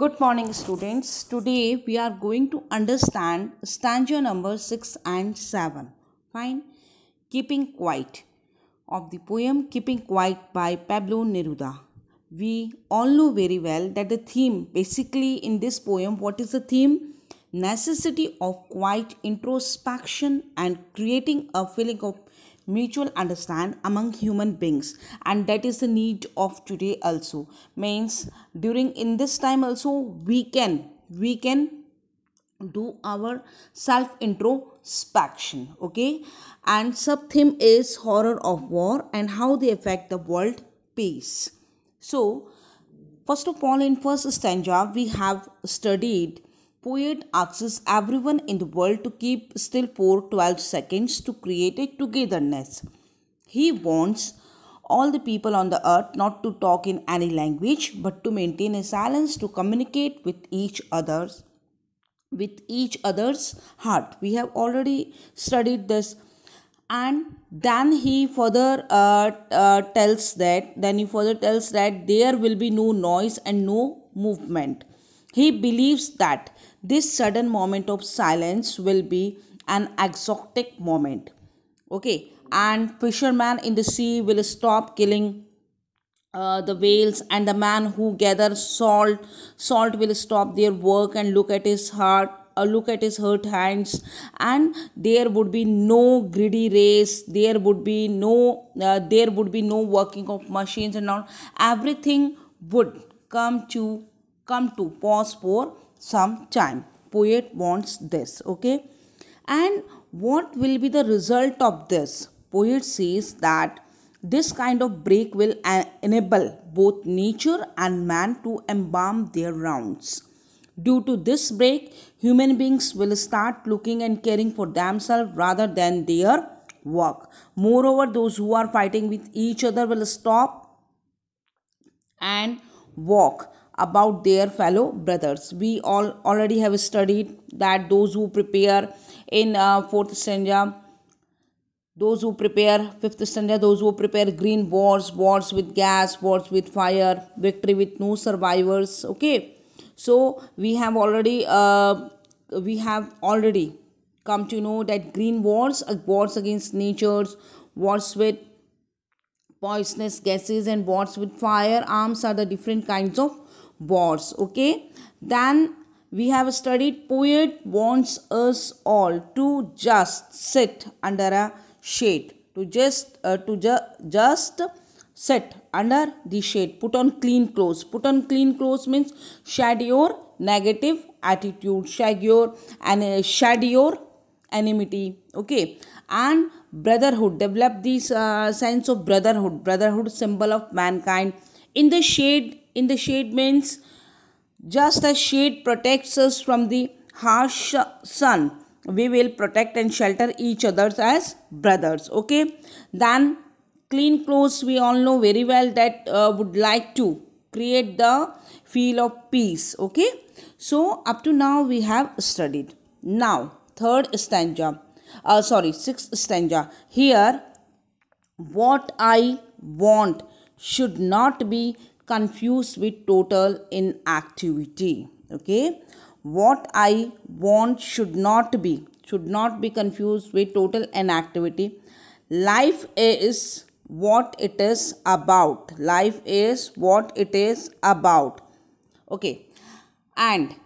Good morning students. Today we are going to understand stanza number 6 and 7. Fine. Keeping Quiet of the poem Keeping Quiet by Pablo Neruda. We all know very well that the theme basically in this poem what is the theme? Necessity of quiet introspection and creating a feeling of mutual understand among human beings and that is the need of today also means during in this time also we can we can do our self introspection okay and sub theme is horror of war and how they affect the world peace so first of all in first stanza we have studied Poet asks everyone in the world to keep still for 12 seconds to create a togetherness. He wants all the people on the earth not to talk in any language but to maintain a silence to communicate with each other's with each other's heart we have already studied this and then he further uh, uh, tells that then he further tells that there will be no noise and no movement he believes that this sudden moment of silence will be an exotic moment. Okay, and fishermen in the sea will stop killing uh, the whales and the man who gathers salt salt will stop their work and look at his heart a uh, look at his hurt hands and there would be no greedy race there would be no uh, there would be no working of machines and all everything would come to come to pause for some time. Poet wants this, okay? And what will be the result of this? Poet says that this kind of break will enable both nature and man to embalm their rounds. Due to this break, human beings will start looking and caring for themselves rather than their work. Moreover, those who are fighting with each other will stop and walk about their fellow brothers. We all already have studied that those who prepare in uh, fourth stanza, those who prepare fifth stanza, those who prepare green wars, wars with gas, wars with fire, victory with no survivors. Okay, so we have already uh, we have already come to know that green wars, uh, wars against natures, wars with poisonous gases and wars with firearms are the different kinds of wars okay then we have studied poet wants us all to just sit under a shade to just uh, to ju just sit under the shade put on clean clothes put on clean clothes means shed your negative attitude shed your and uh, shed your enmity okay and brotherhood develop this uh, sense of brotherhood brotherhood symbol of mankind in the shade in the shade means just as shade protects us from the harsh sun we will protect and shelter each other as brothers okay then clean clothes we all know very well that uh, would like to create the feel of peace okay so up to now we have studied now third stanza uh, sorry sixth stanza here what i want should not be confused with total inactivity. Okay. What I want should not be, should not be confused with total inactivity. Life is what it is about. Life is what it is about. Okay. And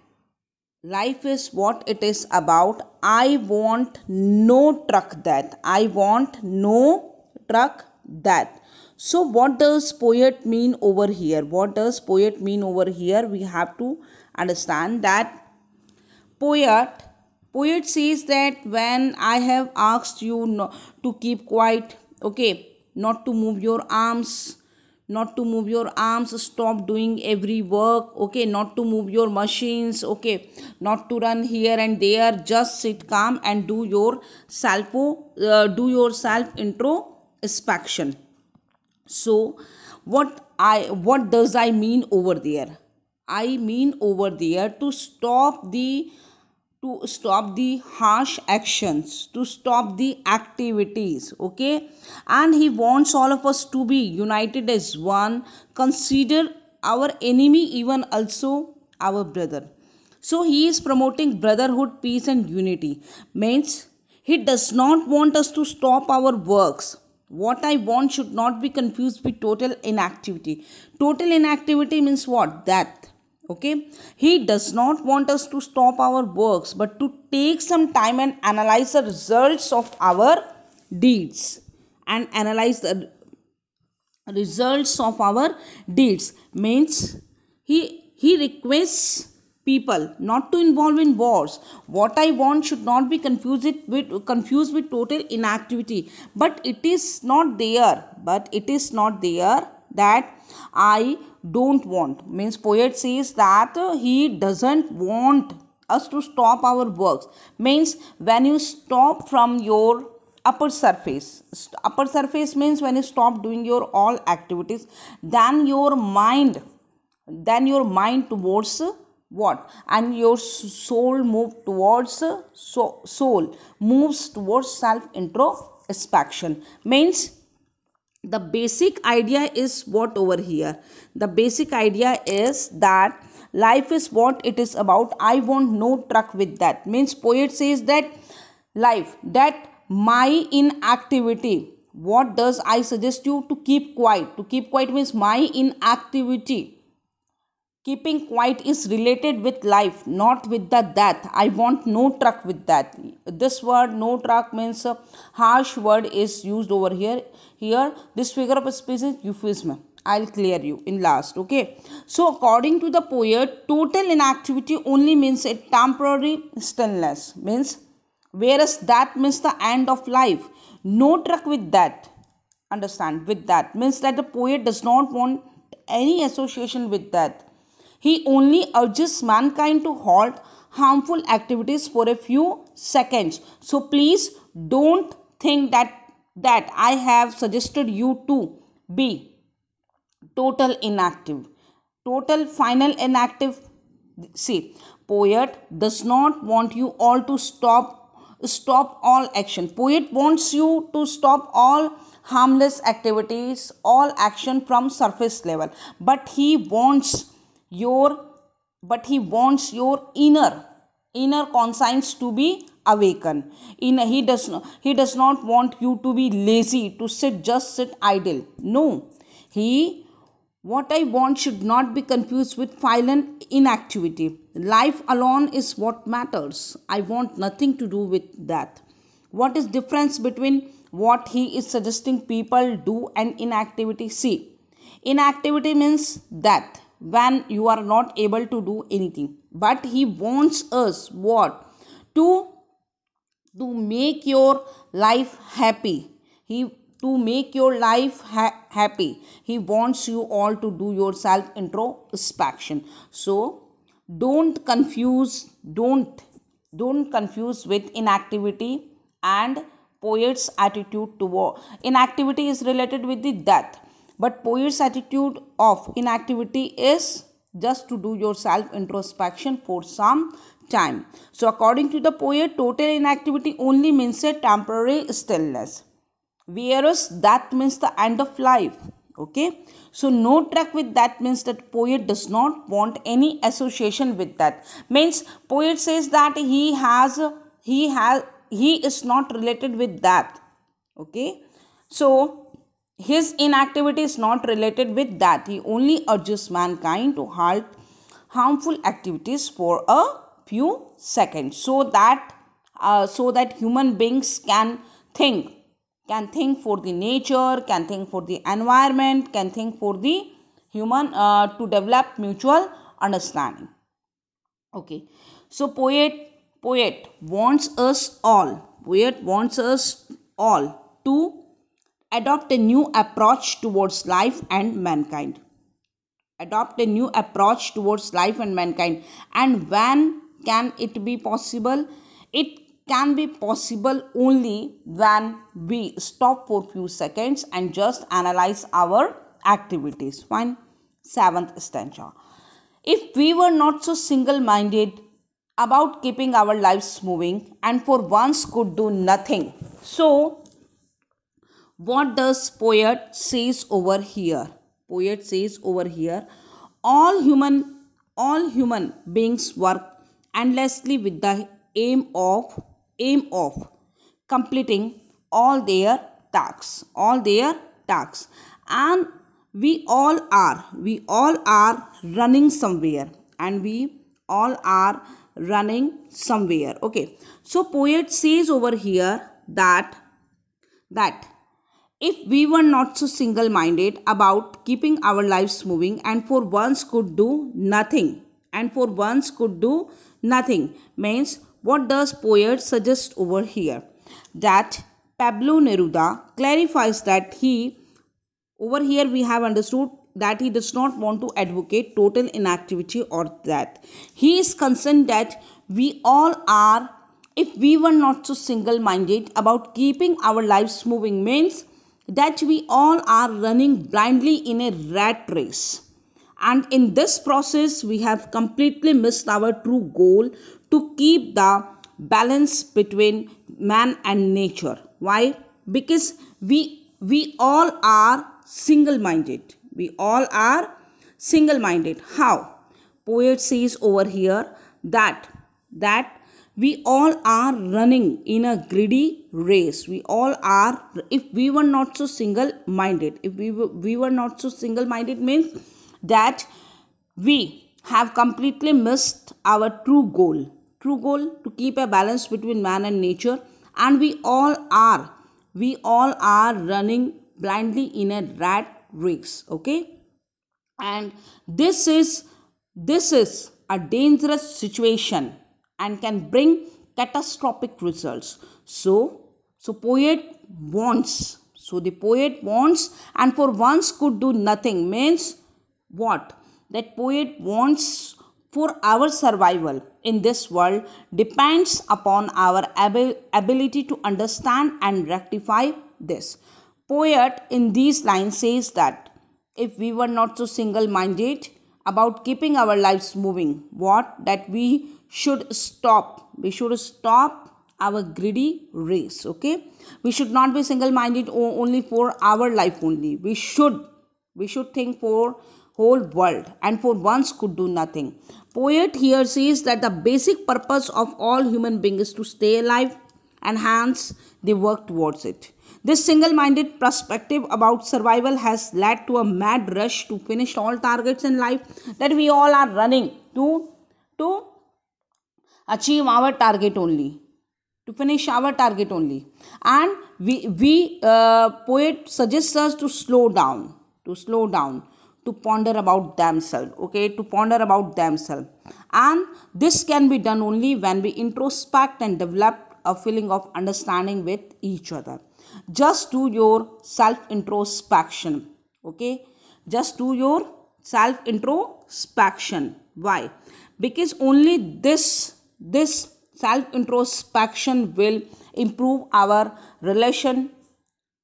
life is what it is about. I want no truck that. I want no truck that so what does poet mean over here what does poet mean over here we have to understand that poet poet says that when i have asked you no, to keep quiet okay not to move your arms not to move your arms stop doing every work okay not to move your machines okay not to run here and there just sit calm and do your self uh, do your self introspection so what I what does I mean over there? I mean over there to stop the to stop the harsh actions to stop the activities okay and he wants all of us to be united as one consider our enemy even also our brother so he is promoting brotherhood peace and unity means he does not want us to stop our works what I want should not be confused with total inactivity. Total inactivity means what? That okay he does not want us to stop our works but to take some time and analyze the results of our deeds and analyze the results of our deeds means he he requests people not to involve in wars. What I want should not be confused with, confused with total inactivity. But it is not there. But it is not there that I don't want. Means poet says that he doesn't want us to stop our works. Means when you stop from your upper surface upper surface means when you stop doing your all activities then your mind then your mind towards what and your soul move towards uh, so, soul moves towards self introspection means the basic idea is what over here the basic idea is that life is what it is about i want no truck with that means poet says that life that my inactivity what does i suggest you to keep quiet to keep quiet means my inactivity keeping quiet is related with life not with the death i want no truck with that this word no truck means a harsh word is used over here here this figure of speech is euphemism i'll clear you in last okay so according to the poet total inactivity only means a temporary stillness means whereas that means the end of life no truck with that understand with that means that the poet does not want any association with that he only urges mankind to halt harmful activities for a few seconds. So please don't think that that I have suggested you to be total inactive. Total final inactive. See, poet does not want you all to stop stop all action. Poet wants you to stop all harmless activities, all action from surface level. But he wants your but he wants your inner inner conscience to be awakened in he does not he does not want you to be lazy to sit just sit idle no he what i want should not be confused with violent inactivity life alone is what matters i want nothing to do with that what is difference between what he is suggesting people do and inactivity see inactivity means that when you are not able to do anything but he wants us what to to make your life happy he to make your life ha happy he wants you all to do your self introspection so don't confuse don't don't confuse with inactivity and poet's attitude toward inactivity is related with the death but poet's attitude of inactivity is just to do your self introspection for some time. So according to the poet, total inactivity only means a temporary stillness. Whereas that means the end of life. Okay. So no track with that means that poet does not want any association with that. Means poet says that he has he has he is not related with that. Okay. So his inactivity is not related with that. He only urges mankind to halt harmful activities for a few seconds so that uh, so that human beings can think can think for the nature can think for the environment can think for the human uh, to develop mutual understanding okay so poet poet wants us all poet wants us all to adopt a new approach towards life and mankind. Adopt a new approach towards life and mankind. And when can it be possible? It can be possible only when we stop for few seconds and just analyze our activities. Fine. Seventh stanza. If we were not so single-minded about keeping our lives moving and for once could do nothing. So, what does poet says over here? Poet says over here, all human all human beings work endlessly with the aim of aim of completing all their tasks, all their tasks. And we all are, we all are running somewhere and we all are running somewhere okay so poet says over here that that if we were not so single minded about keeping our lives moving and for once could do nothing, and for once could do nothing means what does poet suggest over here? That Pablo Neruda clarifies that he, over here we have understood that he does not want to advocate total inactivity or that. He is concerned that we all are, if we were not so single minded about keeping our lives moving means that we all are running blindly in a rat race. And in this process, we have completely missed our true goal to keep the balance between man and nature. Why? Because we, we all are single-minded. We all are single-minded. How? Poet says over here that, that we all are running in a greedy race we all are if we were not so single minded if we were, we were not so single minded means that we have completely missed our true goal true goal to keep a balance between man and nature and we all are we all are running blindly in a rat race okay and this is this is a dangerous situation and can bring catastrophic results. So, so poet wants. So the poet wants and for once could do nothing means what? That poet wants for our survival in this world depends upon our ab ability to understand and rectify this. Poet in these lines says that if we were not so single minded about keeping our lives moving, what? That we should stop. We should stop our greedy race. Okay. We should not be single-minded only for our life only. We should. We should think for whole world and for once could do nothing. Poet here says that the basic purpose of all human beings is to stay alive and hence they work towards it. This single-minded perspective about survival has led to a mad rush to finish all targets in life that we all are running to to achieve our target only to finish our target only and we, we uh, poet suggests us to slow down to slow down to ponder about themselves okay to ponder about themselves and this can be done only when we introspect and develop a feeling of understanding with each other just do your self introspection okay just do your self introspection why because only this this self introspection will improve our relation,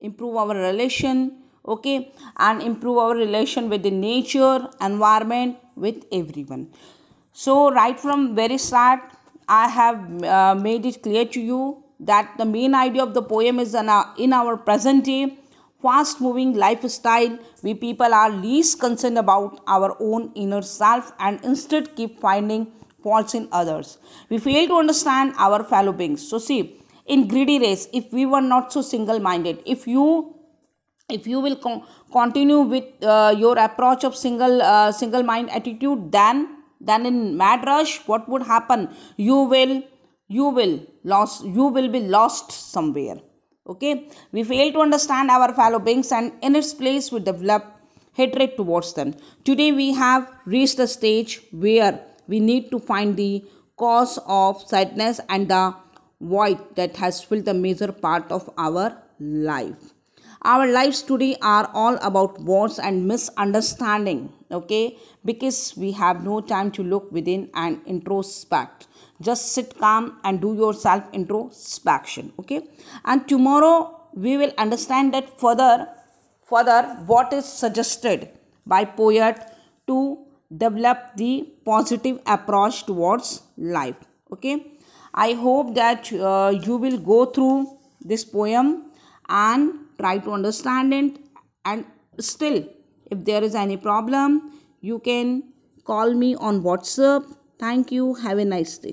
improve our relation, okay, and improve our relation with the nature, environment, with everyone. So, right from very start, I have uh, made it clear to you that the main idea of the poem is in our, in our present day fast moving lifestyle we people are least concerned about our own inner self and instead keep finding faults in others. We fail to understand our fellow beings. So see, in greedy race, if we were not so single-minded, if you if you will continue with uh, your approach of single uh, single mind attitude, then then in mad rush, what would happen? You will you will lost you will be lost somewhere. Okay, we fail to understand our fellow beings, and in its place, we develop hatred towards them. Today we have reached the stage where we need to find the cause of sadness and the void that has filled the major part of our life. Our lives today are all about wars and misunderstanding, okay? Because we have no time to look within and introspect. Just sit calm and do your self introspection, okay? And tomorrow we will understand that further, further what is suggested by poet to develop the positive approach towards life okay i hope that uh, you will go through this poem and try to understand it and still if there is any problem you can call me on whatsapp thank you have a nice day